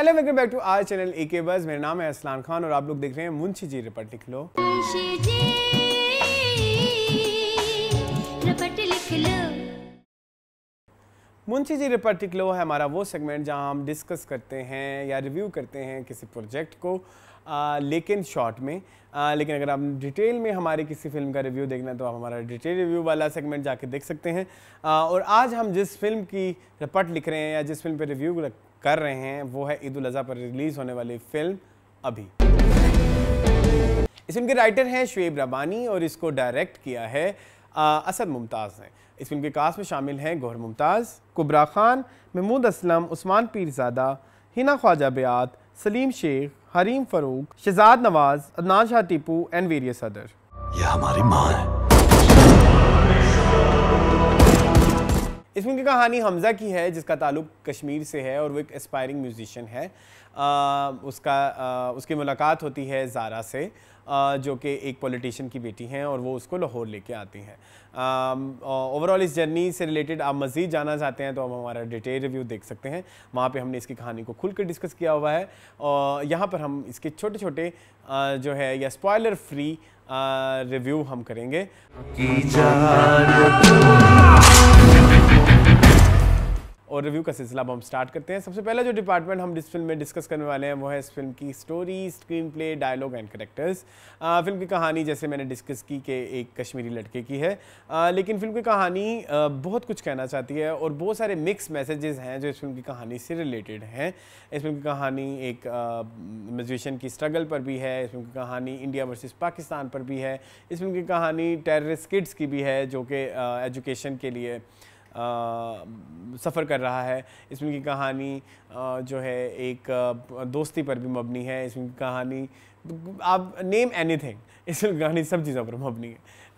hello welcome back to our channel A K बस मेरा नाम है असलान खान और आप लोग देख रहे हैं मुंशी जी रिपट लिख लो मुंशी जी रिपट लिख लो है हमारा वो सेगमेंट जहां हम डिस्कस करते हैं या रिव्यू करते हैं किसी प्रोजेक्ट को आ, लेकिन शॉर्ट में आ, लेकिन अगर आप डिटेल में हमारे किसी फिल्म का रिव्यू देखना है तो आप हमारा डिटेल रिव्यू वाला सेगमेंट जाके देख सकते हैं आ, और आज हम जिस फिल्म की रपट लिख रहे हैं या जिस फिल्म पर रिव्यू कर रहे हैं वो है ईद उजा पर रिलीज होने वाली फिल्म अभी इस फिल्म के राइटर हैं शुएब रबानी और इसको डायरेक्ट किया है असद मुमताज़ ने इस फिल्म के कास्ट में शामिल हैं Gauhar Mumtaz Kubra Khan Mahmood Aslam Usman Peerzada Hina Khawaja Bayat Saleem Sheikh Hareem Farooq Shahzad Nawaz Adnan Shah Tipu and various other यह हमारी माँ है इस फिल्म की कहानी हमजा की है जिसका ताल्लुक कश्मीर से है और वो एक एस्पायरिंग म्यूजिशियन है आ, उसका आ, उसकी मुलाकात होती है जारा से आ, जो कि एक पॉलिटिशियन की बेटी हैं और वो उसको लाहौर लेके आती हैं ओवरऑल इस जर्नी से रिलेटेड आप मज़ीद जाना चाहते हैं तो आप हमारा डिटेल रिव्यू देख सकते हैं वहाँ पे हमने इसकी कहानी को खुल कर डिस्कस किया हुआ है और यहाँ पर हम इसके छोटे छोटे जो है या स्पॉयलर फ्री रिव्यू हम करेंगे और रिव्यू का सिलसिला अब हम स्टार्ट करते हैं सबसे पहला जो डिपार्टमेंट हम इस फिल्म में डिस्कस करने वाले हैं वो है इस फिल्म की story screenplay dialogue and characters film की कहानी जैसे मैंने डिस्कस की कि एक कश्मीरी लड़के की है आ, लेकिन फिल्म की कहानी आ, बहुत कुछ कहना चाहती है और बहुत सारे मिक्स मैसेजेस हैं जो इस फिल्म की कहानी से रिलेटेड हैं इस फिल्म की कहानी एक म्यूजिशन की स्ट्रगल पर भी है इस फिल्म की कहानी इंडिया वर्सेज़ पाकिस्तान पर भी है इस फिल्म की कहानी टेररिस्ट किड्स की भी है जो कि एजुकेशन के लिए सफ़र कर रहा है इस फिल्म की कहानी जो है एक दोस्ती पर भी मबनी है इस फिल्म की कहानी आप नेम एनीथिंग इस फिल्म की कहानी सब चीज़ों पर मबनी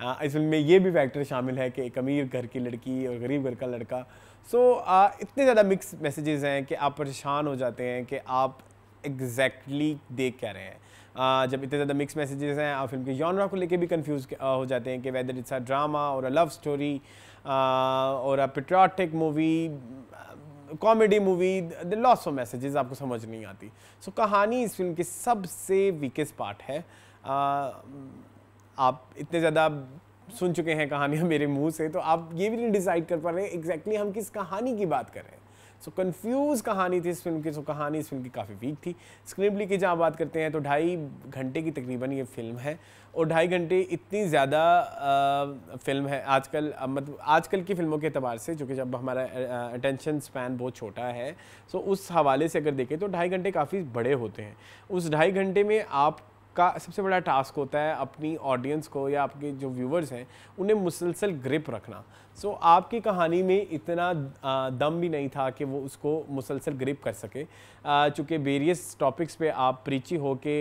है इस फिल्म में ये भी फैक्टर शामिल है कि एक अमीर घर की लड़की और गरीब घर का लड़का सो so, इतने ज़्यादा मिक्स मैसेजेस हैं कि आप परेशान हो जाते हैं कि आप एग्जैक्टली exactly देख क्या रहे हैं जब इतने ज़्यादा मिक्स मैसेजेस हैं और फिल्म के जॉनरा को लेके भी कंफ्यूज हो जाते हैं कि वेदर इट्स अ ड्रामा और अ लव स्टोरी और a patriotic movie comedy movie the loss of messages आपको समझ नहीं आती सो so, कहानी इस फिल्म की सबसे वीकेस्ट पार्ट है आप इतने ज़्यादा सुन चुके हैं कहानियाँ मेरे मुंह से तो आप ये भी नहीं डिसाइड कर पा रहे एग्जैक्टली exactly हम किस कहानी की बात कर रहे हैं सो कंफ्यूज कहानी थी इस फिल्म की सो कहानी इस फिल्म की काफ़ी वीक थी स्क्रीन प्ले की जहाँ बात करते हैं तो ढाई घंटे की तकरीबन ये फिल्म है और ढाई घंटे इतनी ज़्यादा फिल्म है आजकल मतलब आजकल की फिल्मों के अतबार से जो कि जब हमारा अटेंशन स्पैन बहुत छोटा है सो उस हवाले से अगर देखें तो ढाई घंटे काफ़ी बड़े होते हैं उस ढाई घंटे में आप का सबसे बड़ा टास्क होता है अपनी ऑडियंस को या आपके जो व्यूवर्स हैं उन्हें मुसलसल ग्रिप रखना सो so, आपकी कहानी में इतना दम भी नहीं था कि वो उसको मुसलसल ग्रिप कर सके चूँकि वेरियस टॉपिक्स पे आप प्रीची हो के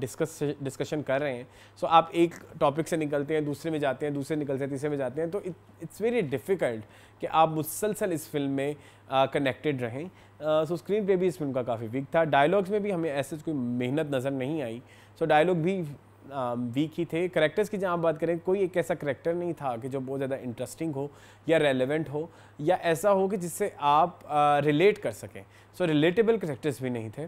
डिस्कस डिस्कशन कर रहे हैं सो so, आप एक टॉपिक से निकलते हैं दूसरे में जाते हैं दूसरे निकलते हैं तीसरे में जाते हैं तो इट्स वेरी डिफ़िकल्ट कि आप मुसलसल इस फिल्म में कनेक्टेड रहें सो uh, स्क्रीन पे भी इस फिल्म का काफ़ी वीक था डायलॉग्स में भी हमें ऐसे कोई मेहनत नज़र नहीं आई सो so, डायलॉग भी वीक um, ही थे करेक्टर्स की जहाँ बात करें कोई एक ऐसा करेक्टर नहीं था कि जो बहुत ज़्यादा इंटरेस्टिंग हो या रेलेवेंट हो या ऐसा हो कि जिससे आप रिलेट uh, कर सकें सो रिलेटेबल करेक्टर्स भी नहीं थे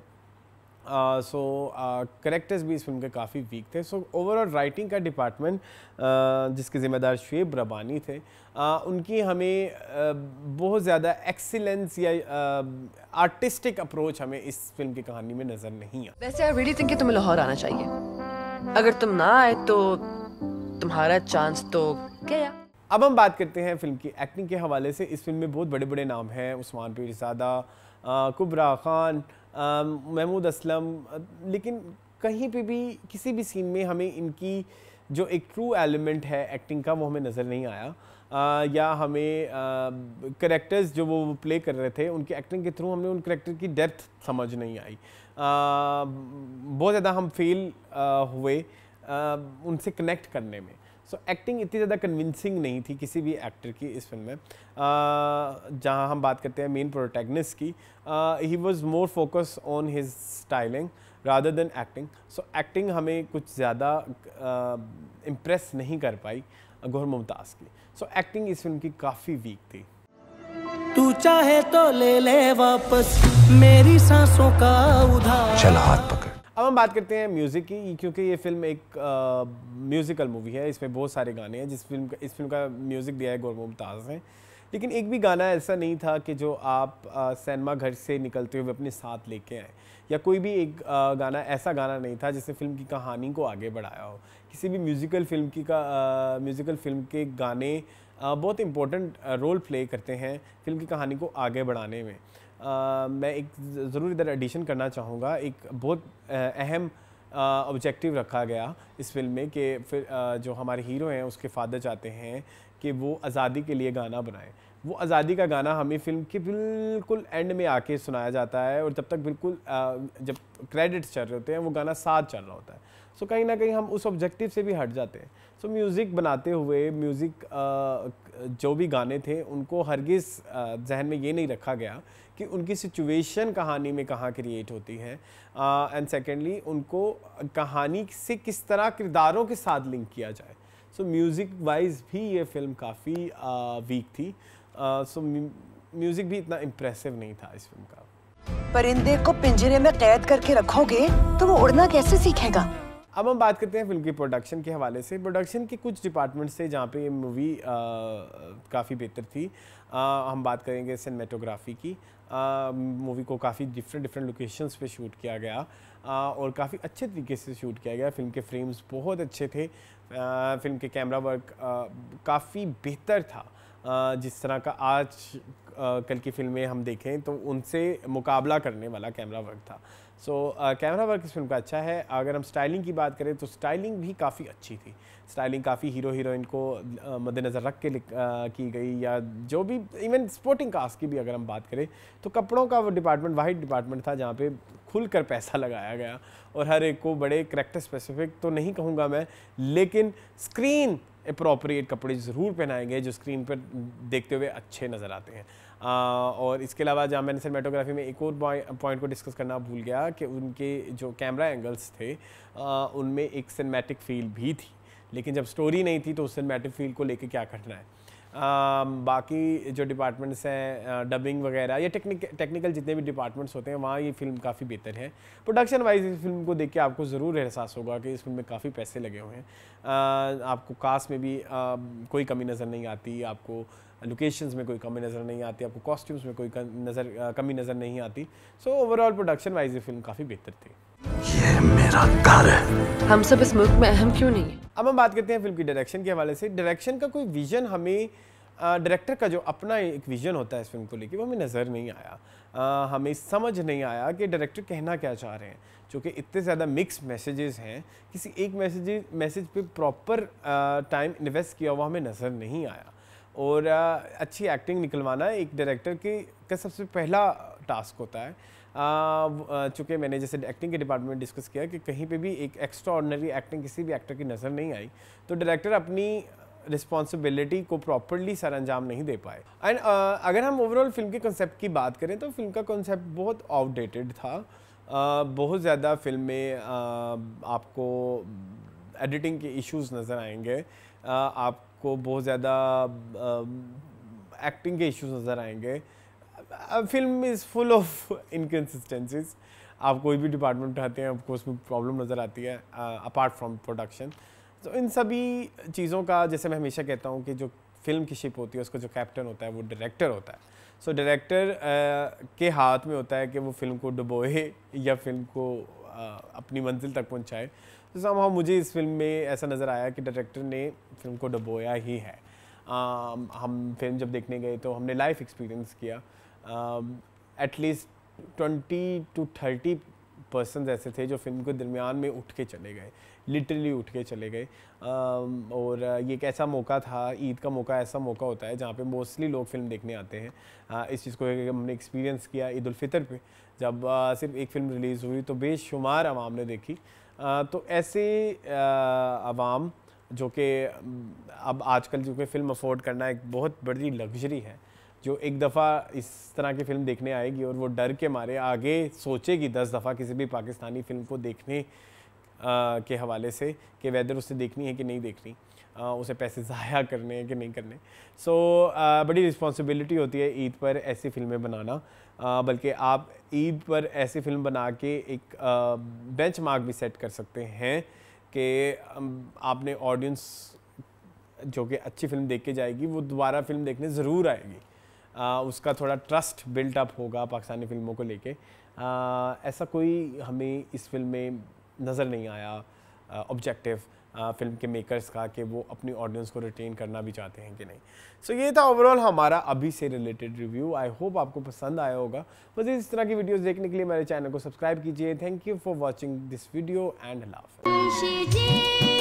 सो uh, करेक्टर्स uh, भी इस फिल्म के काफ़ी वीक थे सो ओवरऑल राइटिंग का डिपार्टमेंट uh, जिसके ज़िम्मेदार शुएब रबानी थे उनकी हमें बहुत ज़्यादा एक्सीलेंस या आर्टिस्टिक अप्रोच हमें इस फिल्म की कहानी में नज़र नहीं आया वैसे आई रियली थिंक कि तुम्हें लाहौर आना चाहिए अगर तुम ना आए तो तुम्हारा चांस तो क्या अब हम बात करते हैं फिल्म की एक्टिंग के हवाले से इस फिल्म में बहुत बड़े बड़े नाम हैं उस्मान पीरजादा कुबरा खान महमूद असलम लेकिन कहीं पे भी किसी भी सीन में हमें इनकी जो एक ट्रू एलिमेंट है एक्टिंग का वो हमें नज़र नहीं आया आ, या हमें करेक्टर्स जो वो प्ले कर रहे थे उनकी एक्टिंग के थ्रू हमें उन करेक्टर की डेप्थ समझ नहीं आई बहुत ज़्यादा हम फेल हुए आ, उनसे कनेक्ट करने में सो so, एक्टिंग इतनी ज़्यादा कन्विंसिंग नहीं थी किसी भी एक्टर की इस फिल्म में जहाँ हम बात करते हैं मेन प्रोटेगनिस्ट की ही was more focus on his styling rather than acting so acting हमें कुछ ज़्यादा इम्प्रेस नहीं कर पाई गौर मुमताज़ की सो so, एक्टिंग इस फिल्म की काफ़ी वीक थी तू चाहे तो ले ले वापस मेरी सांसों का उधार चल हाथ पकड़ अब हम बात करते हैं म्यूज़िक की क्योंकि ये फिल्म एक म्यूज़िकल मूवी है इसमें बहुत सारे गाने हैं जिस फिल्म का इस फिल्म का म्यूज़िक दिया है गौर मुमताज़ ने लेकिन एक भी गाना ऐसा नहीं था कि जो आप सिनेमा घर से निकलते हुए अपने साथ लेके आए या कोई भी एक आ, गाना ऐसा गाना नहीं था जिसने फिल्म की कहानी को आगे बढ़ाया हो किसी भी म्यूज़िकल फिल्म की का म्यूज़िकल फिल्म के गाने आ, बहुत इम्पोर्टेंट रोल प्ले करते हैं फिल्म की कहानी को आगे बढ़ाने में मैं एक ज़रूर इधर एडिशन करना चाहूँगा एक बहुत अहम ऑब्जेक्टिव रखा गया इस फिल्म में कि फिर जो हमारे हीरो हैं उसके फादर चाहते हैं कि वो आज़ादी के लिए गाना बनाएं वो आज़ादी का गाना हमें फ़िल्म के बिल्कुल एंड में आके सुनाया जाता है और जब तक बिल्कुल जब क्रेडिट्स चल रहे होते हैं वो गाना साथ चल रहा होता है सो so, कहीं ना कहीं हम उस ऑब्जेक्टिव से भी हट जाते हैं सो so, म्यूज़िक बनाते हुए म्यूज़िक जो भी गाने थे उनको हरगिज़ जहन में ये नहीं रखा गया कि उनकी सिचुएशन कहानी में कहाँ क्रिएट होती है एंड सेकेंडली उनको कहानी से किस तरह किरदारों के साथ लिंक किया जाए सो म्यूज़िक वाइज भी ये फिल्म काफ़ी वीक थी सो म्यूज़िक भी इतना इम्प्रेसिव नहीं था इस फिल्म का परिंदे को पिंजरे में कैद करके रखोगे तो वो उड़ना कैसे सीखेगा अब हम बात करते हैं फिल्म की प्रोडक्शन के हवाले से प्रोडक्शन के कुछ डिपार्टमेंट्स थे जहाँ पे ये मूवी काफ़ी बेहतर थी आ, हम बात करेंगे सिनेमेटोग्राफी की मूवी को काफ़ी डिफरेंट डिफरेंट लोकेशंस पे शूट किया गया आ, और काफ़ी अच्छे तरीके से शूट किया गया फिल्म के फ्रेम्स बहुत अच्छे थे आ, फिल्म के कैमरा वर्क काफ़ी बेहतर था आ, जिस तरह का आज आ, कल की फिल्में हम देखें तो उनसे मुकाबला करने वाला कैमरा वर्क था सो कैमरा वर्क इस फिल्म का अच्छा है अगर हम स्टाइलिंग की बात करें तो स्टाइलिंग भी काफ़ी अच्छी थी स्टाइलिंग काफ़ी हीरो हीरोइन को मद्देनज़र रख के की गई या जो भी इवन स्पोर्टिंग कास्ट की भी अगर हम बात करें तो कपड़ों का वो डिपार्टमेंट वाइट डिपार्टमेंट था जहाँ पे खुल कर पैसा लगाया गया और हर एक को बड़े करेक्टर स्पेसिफिक तो नहीं कहूँगा मैं लेकिन स्क्रीन अप्रोप्रिएट कपड़े ज़रूर पहनाए गए जो स्क्रीन पर देखते हुए अच्छे नज़र आते हैं और इसके अलावा जहाँ मैंने सिनेमाटोग्राफी में एक और पॉइंट को डिस्कस करना भूल गया कि उनके जो कैमरा एंगल्स थे उनमें एक सिनेमैटिक फील भी थी लेकिन जब स्टोरी नहीं थी तो उस सिनेमैटिक फील को लेकर क्या करना है Um, बाकी जो डिपार्टमेंट्स हैं डबिंग uh, वगैरह या टेक्निक टेक्निकल जितने भी डिपार्टमेंट्स होते हैं वहाँ ये फिल्म काफ़ी बेहतर है प्रोडक्शन वाइज इस फिल्म को देख के आपको ज़रूर एहसास होगा कि इस फिल्म में काफ़ी पैसे लगे हुए हैं uh, आपको कास्ट में भी आ, um, कोई कमी नज़र नहीं आती आपको लोकेशंस में कोई कमी नज़र नहीं आती आपको कॉस्ट्यूम्स में कोई नज़र uh, कमी नज़र नहीं आती सो ओवरऑल प्रोडक्शन वाइज ये फिल्म काफ़ी बेहतर थी yeah, जानकार है हम सब इस मुल्क में अहम क्यों नहीं है अब हम बात करते हैं फिल्म की डायरेक्शन के हवाले से डायरेक्शन का कोई विजन हमें डायरेक्टर का जो अपना एक विजन होता है इस फिल्म को लेकर वो हमें नज़र नहीं आया आ, हमें समझ नहीं आया कि डायरेक्टर कहना क्या चाह रहे हैं चूँकि इतने ज़्यादा मिक्स मैसेजेस हैं किसी एक मैसेज मैसेज पे प्रॉपर टाइम इन्वेस्ट किया हुआ हमें नज़र नहीं आया और आ, अच्छी एक्टिंग निकलवाना एक डायरेक्टर के का सबसे पहला टास्क होता है चूँकि मैंने जैसे एक्टिंग के डिपार्टमेंट में डिस्कस किया कि कहीं पे भी एक एक्स्ट्रा ऑर्डनरी एक्टिंग किसी भी एक्टर की नज़र नहीं आई तो डायरेक्टर अपनी रिस्पॉन्सिबिलिटी को प्रॉपरली सर अंजाम नहीं दे पाए एंड uh, अगर हम ओवरऑल फिल्म के कंसेप्ट की बात करें तो फिल्म का कॉन्सेप्ट बहुत आउटडेटेड था uh, बहुत ज़्यादा फिल्म में uh, आपको एडिटिंग के इश्यूज नज़र आएंगे uh, आपको बहुत ज़्यादा एक्टिंग uh, के इश्यूज नज़र आएंगे film is full of inconsistencies आप कोई भी डिपार्टमेंट उठाते हैं आपको उसमें प्रॉब्लम नज़र आती है अपार्ट फ्रॉम प्रोडक्शन तो इन सभी चीज़ों का जैसे मैं हमेशा कहता हूँ कि जो फिल्म की शिप होती है उसका जो कैप्टन होता है वो डायरेक्टर होता है सो so, डायरेक्टर के हाथ में होता है कि वो फिल्म को डुबोए या फिल्म को uh, अपनी मंजिल तक पहुँचाए तो so, हाँ मुझे इस फिल्म में ऐसा नज़र आया कि डायरेक्टर ने फिल्म को डुबोया ही है uh, हम फिल्म जब देखने गए तो हमने लाइफ एक्सपीरियंस किया at least twenty two thirty person ऐसे थे जो फिल्म के दरमियान में उठ के चले गए लिटरली उठ के चले गए um, और uh, ये एक ऐसा मौका था ईद का मौका ऐसा मौका होता है जहाँ पे मोस्टली लोग फिल्म देखने आते हैं uh, इस चीज़ को हमने एक्सपीरियंस किया ईद फितर पे जब uh, सिर्फ एक फ़िल्म रिलीज़ हुई तो बेशुमार आवाम ने देखी तो ऐसे आवाम जो कि um, अब आजकल जो कि फ़िल्म अफोर्ड करना एक बहुत बड़ी लग्जरी है जो एक दफ़ा इस तरह की फ़िल्म देखने आएगी और वो डर के मारे आगे सोचेगी दस दफ़ा किसी भी पाकिस्तानी फ़िल्म को देखने आ, के हवाले से कि वेदर उसे देखनी है कि नहीं देखनी आ, उसे पैसे ज़ाया करने हैं कि नहीं करने सो so, बड़ी रिस्पॉन्सिबिलिटी होती है ईद पर ऐसी फ़िल्में बनाना बल्कि आप ईद पर ऐसी फ़िल्म बना के एक बेंच मार्क भी सेट कर सकते हैं कि आपने ऑडियंस जो कि अच्छी फिल्म देख के जाएगी वो दोबारा फिल्म देखने ज़रूर आएगी उसका थोड़ा ट्रस्ट अप होगा पाकिस्तानी फिल्मों को लेके ऐसा कोई हमें इस फिल्म में नज़र नहीं आया ऑब्जेक्टिव फिल्म के मेकर्स का कि वो अपनी ऑडियंस को रिटेन करना भी चाहते हैं कि नहीं सो so, ये था ओवरऑल हमारा अभी से रिलेटेड रिव्यू आई होप आपको पसंद आया होगा मज़ीद इस तरह की वीडियोस देखने के लिए मेरे चैनल को सब्सक्राइब कीजिए thank you for watching this video and laugh